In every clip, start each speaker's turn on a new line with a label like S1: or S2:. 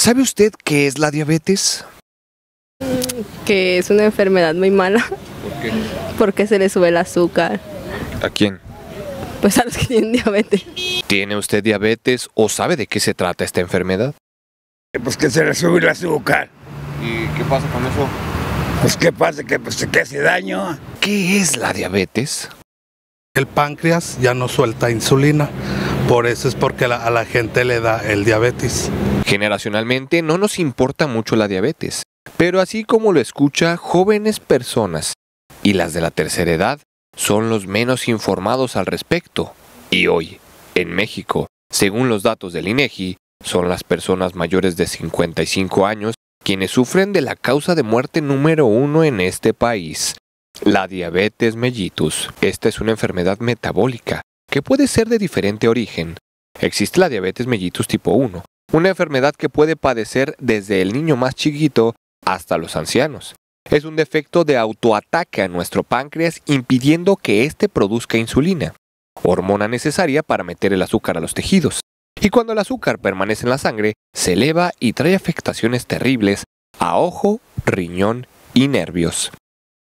S1: ¿Sabe usted qué es la diabetes? Que es una enfermedad muy mala. ¿Por qué? Porque se le sube el azúcar. ¿A quién? Pues a los que tienen diabetes. ¿Tiene usted diabetes o sabe de qué se trata esta enfermedad? Pues que se le sube el azúcar. ¿Y qué pasa con eso? Pues qué pasa, que, pues, que hace daño. ¿Qué es la diabetes? El páncreas ya no suelta insulina por eso es porque a la gente le da el diabetes. Generacionalmente no nos importa mucho la diabetes, pero así como lo escucha, jóvenes personas y las de la tercera edad son los menos informados al respecto. Y hoy, en México, según los datos del INEGI, e son las personas mayores de 55 años quienes sufren de la causa de muerte número uno en este país, la diabetes mellitus. Esta es una enfermedad metabólica que puede ser de diferente origen. Existe la diabetes mellitus tipo 1, una enfermedad que puede padecer desde el niño más chiquito hasta los ancianos. Es un defecto de autoataque a nuestro páncreas impidiendo que éste produzca insulina, hormona necesaria para meter el azúcar a los tejidos. Y cuando el azúcar permanece en la sangre, se eleva y trae afectaciones terribles a ojo, riñón y nervios.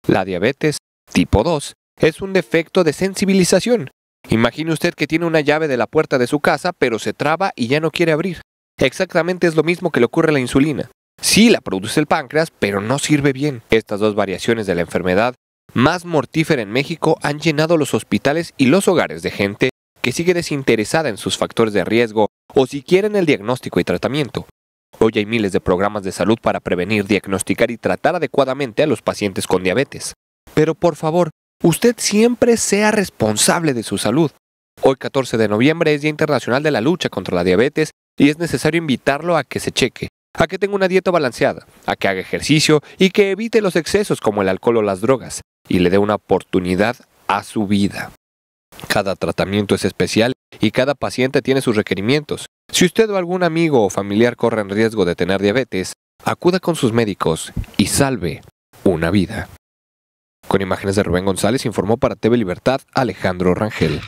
S1: La diabetes tipo 2 es un defecto de sensibilización Imagine usted que tiene una llave de la puerta de su casa, pero se traba y ya no quiere abrir. Exactamente es lo mismo que le ocurre a la insulina. Sí la produce el páncreas, pero no sirve bien. Estas dos variaciones de la enfermedad más mortífera en México han llenado los hospitales y los hogares de gente que sigue desinteresada en sus factores de riesgo o siquiera en el diagnóstico y tratamiento. Hoy hay miles de programas de salud para prevenir, diagnosticar y tratar adecuadamente a los pacientes con diabetes. Pero por favor, usted siempre sea responsable de su salud. Hoy 14 de noviembre es Día Internacional de la Lucha contra la Diabetes y es necesario invitarlo a que se cheque, a que tenga una dieta balanceada, a que haga ejercicio y que evite los excesos como el alcohol o las drogas y le dé una oportunidad a su vida. Cada tratamiento es especial y cada paciente tiene sus requerimientos. Si usted o algún amigo o familiar corre en riesgo de tener diabetes, acuda con sus médicos y salve una vida. Con imágenes de Rubén González informó para TV Libertad Alejandro Rangel.